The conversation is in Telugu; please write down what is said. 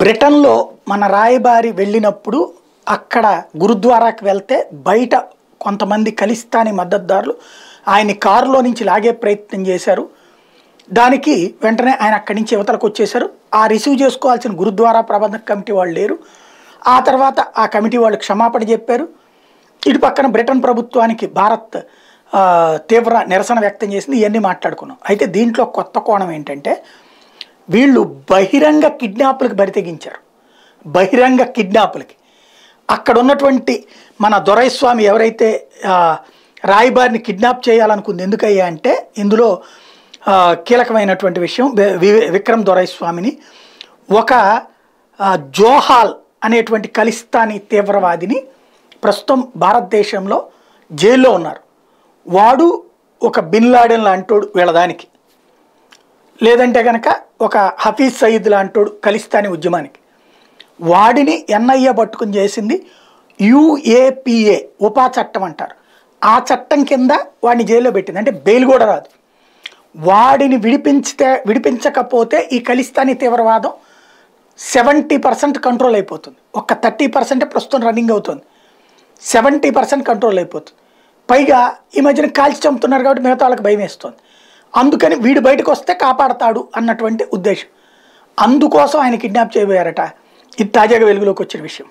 బ్రిటన్లో మన రాయబారి వెళ్ళినప్పుడు అక్కడ గురుద్వారాకి వెళ్తే బయట కొంతమంది కలిస్తాని మద్దతుదారులు ఆయన్ని కారులో నుంచి లాగే ప్రయత్నం చేశారు దానికి వెంటనే ఆయన అక్కడి నుంచి యువతలకు వచ్చేశారు ఆ రిసీవ్ చేసుకోవాల్సిన గురుద్వారా ప్రబంధక కమిటీ వాళ్ళు లేరు ఆ తర్వాత ఆ కమిటీ వాళ్ళు క్షమాపణ చెప్పారు ఇటు పక్కన బ్రిటన్ ప్రభుత్వానికి భారత్ తీవ్ర నిరసన వ్యక్తం చేసింది ఇవన్నీ మాట్లాడుకున్నాం అయితే దీంట్లో కొత్త కోణం ఏంటంటే వీళ్ళు బహిరంగ కిడ్నాపులకు బరితెగించారు బహిరంగ కిడ్నాపులకి అక్కడ ఉన్నటువంటి మన దొరైస్వామి ఎవరైతే రాయిబారిని కిడ్నాప్ చేయాలనుకుంది ఎందుకయ్యా అంటే ఇందులో కీలకమైనటువంటి విషయం విక్రమ్ దొరైస్వామిని ఒక జోహాల్ అనేటువంటి కలిస్తాని తీవ్రవాదిని ప్రస్తుతం భారతదేశంలో జైల్లో ఉన్నారు వాడు ఒక బిన్లాడెన్ లాడెన్ లాంటోడు వీళ్ళ దానికి లేదంటే కనుక ఒక హఫీజ్ సయీద్ లాంటోడు కలిస్తాని ఉద్యమానికి వాడిని ఎన్ఐఏ పట్టుకుని చేసింది యుఏపిఏ ఉపా చట్టం అంటారు ఆ చట్టం కింద వాడిని జైల్లో పెట్టింది అంటే బెయిల్ కూడా రాదు వాడిని విడిపించితే విడిపించకపోతే ఈ కలిస్తాని తీవ్రవాదం సెవెంటీ పర్సెంట్ కంట్రోల్ అయిపోతుంది ఒక థర్టీ పర్సెంట్ ప్రస్తుతం రన్నింగ్ అవుతుంది సెవెంటీ పర్సెంట్ కంట్రోల్ అయిపోతుంది పైగా ఈ మధ్యన కాల్చి చంపుతున్నారు కాబట్టి మిగతా వాళ్ళకి భయం వేస్తుంది అందుకని వీడు బయటకు వస్తే కాపాడతాడు అన్నటువంటి ఉద్దేశం అందుకోసం ఆయన కిడ్నాప్ చేయబోయారట ఇది తాజాగా వెలుగులోకి వచ్చిన విషయం